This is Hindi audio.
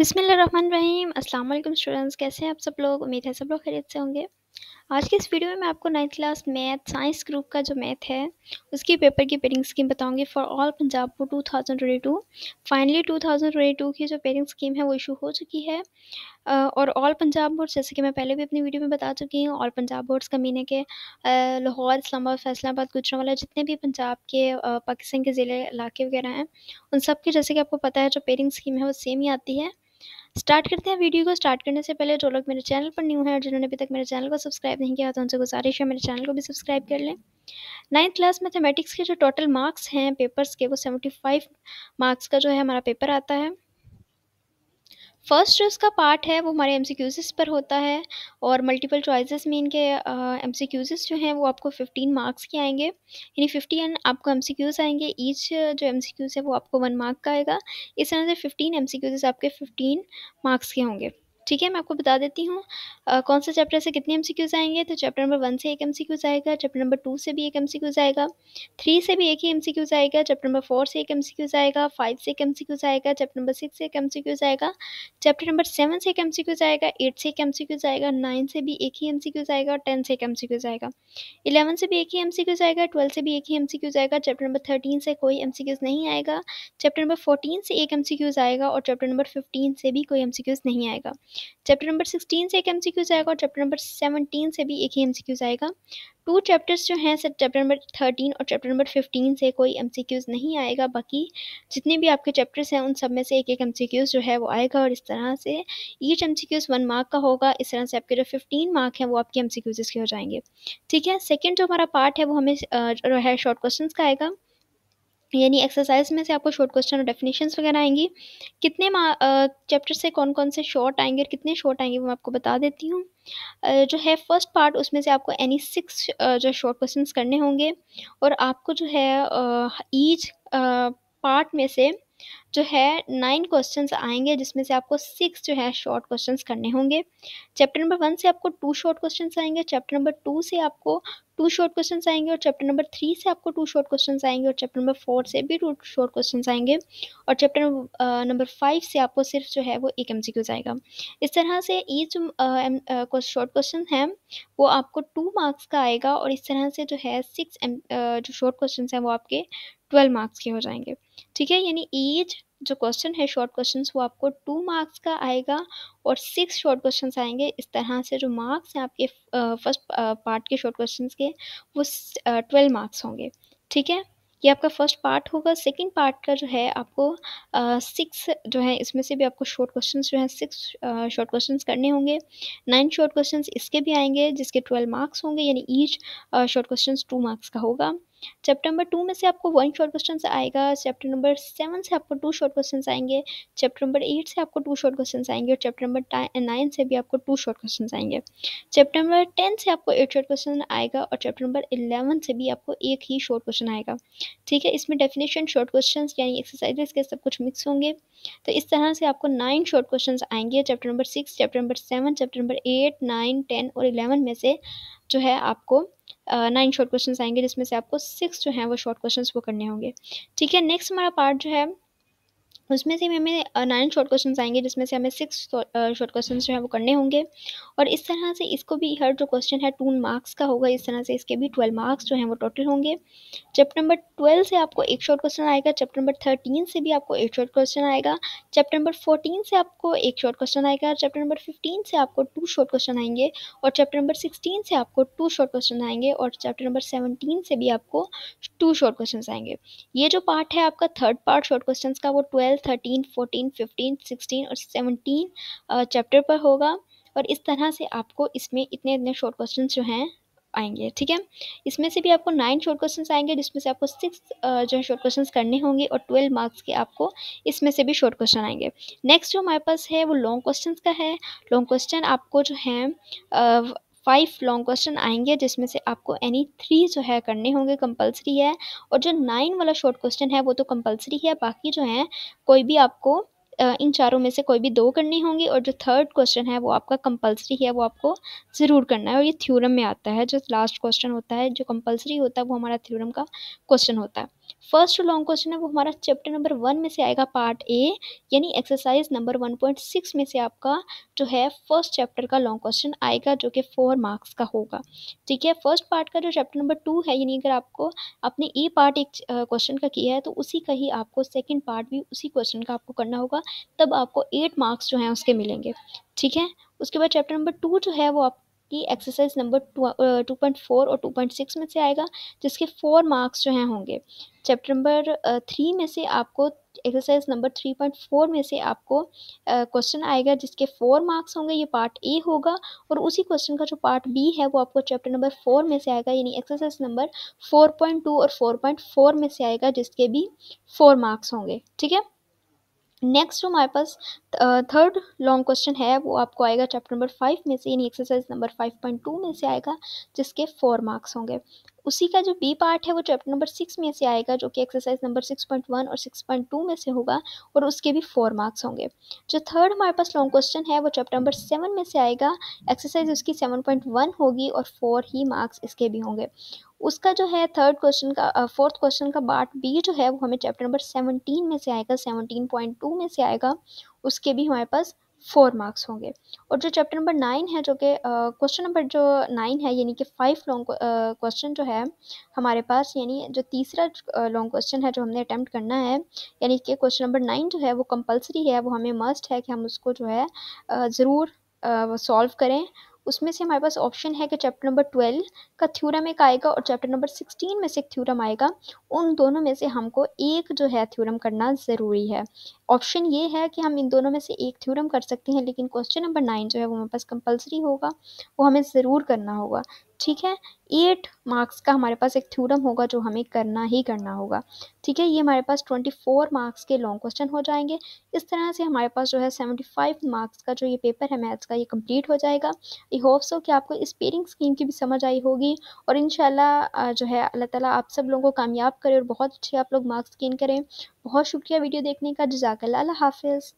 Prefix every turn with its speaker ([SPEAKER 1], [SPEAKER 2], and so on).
[SPEAKER 1] रहीम अस्सलाम वालेकुम स्टूडेंट्स कैसे हैं आप सब लोग उम्मीद है सब लोग खरीद से होंगे आज के इस वीडियो में मैं आपको ninth class math science group का जो मैथ है उसकी पेपर की पेरिंग स्कीम बताऊंगी फॉर ऑल पंजाब को two thousand twenty two finally two thousand twenty two की जो पेरिंग स्कीम है वो इशू हो चुकी है और ऑल पंजाब बोर्ड जैसे कि मैं पहले भी अपनी वीडियो में बता चुकी हूँ ऑल पंजाब बोर्ड्स का मीनिंग के लाहौर इस्लामाबाद फैसलाबाद गुजरावाला जितने भी पंजाब के पाकिस्तान के ज़िले इलाके वगैरह हैं उन सब के जैसे कि आपको पता है जो पेरिंग स्कीम है वो सेम ही आती है स्टार्ट करते हैं वीडियो को स्टार्ट करने से पहले जो लोग मेरे चैनल पर न्यू हैं और जिन्होंने अभी तक मेरे चैनल को सब्सक्राइब नहीं किया तो उनसे गुजारिश है मेरे चैनल को भी सब्सक्राइब कर लें नाइन्थ क्लास मैथमेटिक्स के जो टोटल मार्क्स हैं पेपर्स के वो सेवेंटी फाइव मार्क्स का जो है हमारा पेपर आता है फर्स्ट जो इसका पार्ट है वो हमारे एम पर होता है और मल्टीपल चॉइसेस में इनके एम uh, जो हैं वो आपको 15 मार्क्स के आएंगे यानी एंड आपको एम आएंगे ईच जो एम है वो आपको वन मार्क का आएगा इस तरह से 15 एम आपके 15 मार्क्स के होंगे ठीक है मैं आपको बता देती हूँ कौन से चैप्टर से कितने एम आएंगे तो चैप्टर नंबर वन से एक एम आएगा चैप्टर नंबर टू से भी एक एम आएगा थ्री से भी एक ही एम आएगा चैप्टर नंबर फोर से एक एम आएगा फाइव से एक एम आएगा चैप्टर नंबर सिक्स से एक एम आएगा चैप्टर नंबर सेवन से एक एम आएगा एट से एक एम आएगा नाइन से भी एक ही एम आएगा और टेन से एक एम आएगा इलेवन से भी एक ही एम आएगा ट्वेल्व से भी एक ही एम आएगा चैप्टर नंबर थर्टीन से कोई एम नहीं आएगा चैप्टर नंबर फोर्टीन से एक एम आएगा और चैप्टर नंबर फिफ्टीन से भी कोई एम नहीं आएगा चैप्टर नंबर सिक्सटीन से एक एम आएगा और चैप्टर नंबर सेवनटीन से भी एक ही एम आएगा टू चैप्टर्स जो हैं सर चैप्टर नंबर थर्टीन और चैप्टर नंबर फिफ्टीन से कोई एम नहीं आएगा बाकी जितने भी आपके चैप्टर्स हैं उन सब में से एक एक एम जो है वो आएगा और इस तरह से ईच एम वन मार्क का होगा इस तरह से आपके जो फिफ्टीन मार्क हैं वो आपके एम के हो जाएंगे ठीक है सेकेंड जो हमारा पार्ट है वो हमें जो है शॉर्ट क्वेश्चन का आएगा यानी एक्सरसाइज में से आपको शॉर्ट क्वेश्चन और डेफिनेशंस वगैरह आएंगी कितने चैप्टर से कौन कौन से शॉर्ट आएंगे और कितने शॉर्ट आएंगे वो मैं आपको बता देती हूँ जो है फर्स्ट पार्ट उसमें से आपको एनी सिक्स जो शॉर्ट क्वेश्चन करने होंगे और आपको जो है ईच पार्ट में से जो है नाइन क्वेश्चंस आएंगे जिसमें से आपको सिक्स जो है शॉर्ट क्वेश्चंस करने होंगे चैप्टर नंबर वन से आपको टू शॉर्ट क्वेश्चंस आएंगे चैप्टर नंबर टू से आपको टू शॉर्ट क्वेश्चंस आएंगे और चैप्टर नंबर थ्री से आपको टू शॉर्ट क्वेश्चंस आएंगे और चैप्टर नंबर फोर से भी टू शॉर्ट क्वेश्चन आएंगे और चैप्टर नंबर फाइव से आपको सिर्फ जो है वो एक एम आएगा इस तरह से ये जो शॉर्ट क्वेश्चन है वो आपको टू मार्क्स का आएगा और इस तरह से जो है सिक्स जो शॉर्ट क्वेश्चन हैं वो आपके ट्वेल्व मार्क्स के हो जाएंगे ठीक है यानी एज जो क्वेश्चन है शॉर्ट क्वेश्चन वो आपको टू मार्क्स का आएगा और सिक्स शॉर्ट क्वेश्चन आएंगे इस तरह से जो मार्क्स हैं आपके फर्स्ट पार्ट के शॉर्ट क्वेश्चन के वो ट्वेल्व मार्क्स होंगे ठीक है ये आपका फर्स्ट पार्ट होगा सेकंड पार्ट का जो है आपको सिक्स जो है इसमें से भी आपको शॉर्ट क्वेश्चंस जो है सिक्स शॉर्ट क्वेश्चंस करने होंगे नाइन शॉर्ट क्वेश्चंस इसके भी आएंगे जिसके ट्वेल्व मार्क्स होंगे यानी each short questions two marks का होगा चैप्टर नंबर टू में से आपको वन शॉर्ट क्वेश्चन आएगा चैप्टर नंबर सेवन से आपको टू शॉर्ट क्वेश्चन आएंगे चैप्टर नंबर एट से आपको टू शॉर्ट क्वेश्चन आएंगे और चैप्टर नंबर नाइन से भी आपको टू शॉर्ट क्वेश्चन आएंगे चैप्टर नंबर टेन से आपको एट शॉर्ट क्वेश्चन आएगा और चैप्टर नंबर इलेवन से भी आपको एक ही शॉर्ट क्वेश्चन आएगा ठीक है इसमें डेफिनेशन शॉर्ट क्वेश्चन यानी एक्सरसाइजेस के सब कुछ मिक्स होंगे तो इस तरह से आपको नाइन शॉर्ट क्वेश्चन आएंगे chapter number six chapter number seven chapter number eight nine ten और इलेवन में से जो है आपको नाइन शॉर्ट क्वेश्चन आएंगे जिसमें से आपको सिक्स जो हैं वो शॉर्ट क्वेश्चन वो करने होंगे ठीक है नेक्स्ट हमारा पार्ट जो है उसमें से हमें नाइन शॉर्ट क्वेश्चन आएंगे जिसमें से हमें सिक्स शॉर्ट क्वेश्चन जो है वो करने होंगे और इस तरह से इसको भी हर जो क्वेश्चन है टू मार्क्स का होगा इस तरह से इसके भी ट्वेल्व मार्क्स जो हैं वो टोटल होंगे चैप्टर नंबर ट्वेल्व से आपको एक शॉर्ट क्वेश्चन आएगा चैप्टर नंबर थर्टीन से भी आपको एक शॉर्ट क्वेश्चन आएगा चैप्टर नंबर फोर्टीन से आपको एक शॉर्ट क्वेश्चन आएगा चैप्टर नंबर फिफ्टीन से आपको टू शॉर्ट क्वेश्चन आएंगे और चैप्टर नंबर सिक्सटीन से आपको टू शॉर्ट क्वेश्चन आएंगे और चैप्टर नंबर सेवनटीन से भी आपको टू शॉर्ट क्वेश्चन आएंगे ये जो पार्ट है आपका थर्ड पार्ट शॉर्ट क्वेश्चन का वो twelve thirteen fourteen fifteen sixteen और सेवनटीन चैप्टर uh, पर होगा और इस तरह से आपको इसमें इतने इतने शॉर्ट क्वेश्चन जो हैं आएंगे ठीक है इसमें से भी आपको नाइन शॉर्ट क्वेश्चन आएंगे जिसमें से आपको सिक्स uh, जो है शॉर्ट क्वेश्चन करने होंगे और ट्वेल्व मार्क्स के आपको इसमें से भी शॉर्ट क्वेश्चन आएंगे नेक्स्ट जो हमारे पास है वो लॉन्ग क्वेश्चन का है लॉन्ग क्वेश्चन आपको जो है uh, फाइव लॉन्ग क्वेश्चन आएंगे जिसमें से आपको एनी थ्री जो है करने होंगे कंपलसरी है और जो नाइन वाला शॉर्ट क्वेश्चन है वो तो कंपलसरी है बाकी जो है कोई भी आपको इन चारों में से कोई भी दो करने होंगे और जो थर्ड क्वेश्चन है वो आपका कंपलसरी है वो आपको ज़रूर करना है और ये थ्योरम में आता है जो लास्ट क्वेश्चन होता है जो कंपलसरी होता है वो हमारा थ्योरम का क्वेश्चन होता है फर्स्ट लॉन्ग क्वेश्चन है वो हमारा चैप्टर नंबर वन में से आएगा पार्ट ए यानी exercise number one point six में से आपका जो है फर्स्ट चैप्टर का लॉन्ग क्वेश्चन आएगा जो कि फोर मार्क्स का होगा ठीक है फर्स्ट पार्ट का जो चैप्टर नंबर टू है यानी अगर आपको अपने ए पार्ट एक क्वेश्चन का किया है तो उसी का ही आपको सेकेंड पार्ट भी उसी क्वेश्चन का आपको करना होगा तब आपको एट मार्क्स जो हैं उसके मिलेंगे ठीक है उसके बाद चैप्टर नंबर टू जो है वो आप कि exercise number two point four और टू पॉइंट सिक्स में से आएगा जिसके फोर मार्क्स जो हैं होंगे चैप्टर नंबर थ्री में से आपको exercise number three point four में से आपको क्वेश्चन uh, आएगा जिसके फोर मार्क्स होंगे ये पार्ट ए होगा और उसी क्वेश्चन का जो पार्ट बी है वो आपको चैप्टर नंबर फोर में से आएगा यानी exercise number four point two और फोर पॉइंट फोर में से आएगा जिसके भी फोर मार्क्स होंगे ठीक है नेक्स्ट जो हमारे पास थर्ड लॉन्ग क्वेश्चन है वो आपको आएगा चैप्टर नंबर फाइव में से यानी exercise number five point two में से आएगा जिसके फोर मार्क्स होंगे उसी का जो बी पार्ट है वो चैप्टर नंबर सिक्स में से आएगा जो कि exercise number six point one और सिक्स पॉइंट टू में से होगा और उसके भी फोर मार्क्स होंगे जो थर्ड हमारे पास लॉन्ग क्वेश्चन है वो चैप्टर नंबर सेवन में से आएगा एक्सरसाइज उसकी सेवन पॉइंट वन होगी और फोर ही मार्क्स इसके भी होंगे उसका जो है थर्ड क्वेश्चन का फोर्थ क्वेश्चन का पार्ट बी जो है वो हमें चैप्टर नंबर सेवनटीन में से आएगा सेवनटीन पॉइंट टू में से आएगा उसके भी हमारे पास फोर मार्क्स होंगे और जो चैप्टर नंबर नाइन है जो कि क्वेश्चन नंबर जो नाइन है यानी कि फाइव लॉन्ग क्वेश्चन जो है हमारे पास यानी जो तीसरा लॉन्ग क्वेश्चन है जो हमने अटैम्प्ट करना है यानी कि क्वेश्चन नंबर नाइन जो है वो कंपलसरी है वो हमें मस्ट है कि हम उसको जो है ज़रूर सॉल्व करें उसमें से हमारे पास ऑप्शन है कि चैप्टर नंबर ट्वेल्व का थ्योरम एक आएगा और चैप्टर नंबर सिक्सटीन में से एक थ्योरम आएगा उन दोनों में से हमको एक जो है थ्योरम करना ज़रूरी है ऑप्शन ये है कि हम इन दोनों में से एक थ्योरम कर सकते हैं लेकिन क्वेश्चन नंबर नाइन जो है वो हमारे पास कंपलसरी होगा वो हमें ज़रूर करना होगा ठीक है एट मार्क्स का हमारे पास एक थ्योरम होगा जो हमें करना ही करना होगा ठीक है ये हमारे पास ट्वेंटी फोर मार्क्स के लॉन्ग क्वेश्चन हो जाएंगे इस तरह से हमारे पास जो है सेवेंटी फाइव मार्क्स का जो ये पेपर है मैथ्स का ये कंप्लीट हो जाएगा आई होप सो कि आपको इस पेरिंग स्कीम की भी समझ आई होगी और इन जो है अल्लाह तला आप सब लोगों को कामयाब करें और बहुत अच्छे आप लोग मार्क्स गेन करें बहुत शुक्रिया वीडियो देखने का जजाकल्ला हाफिज़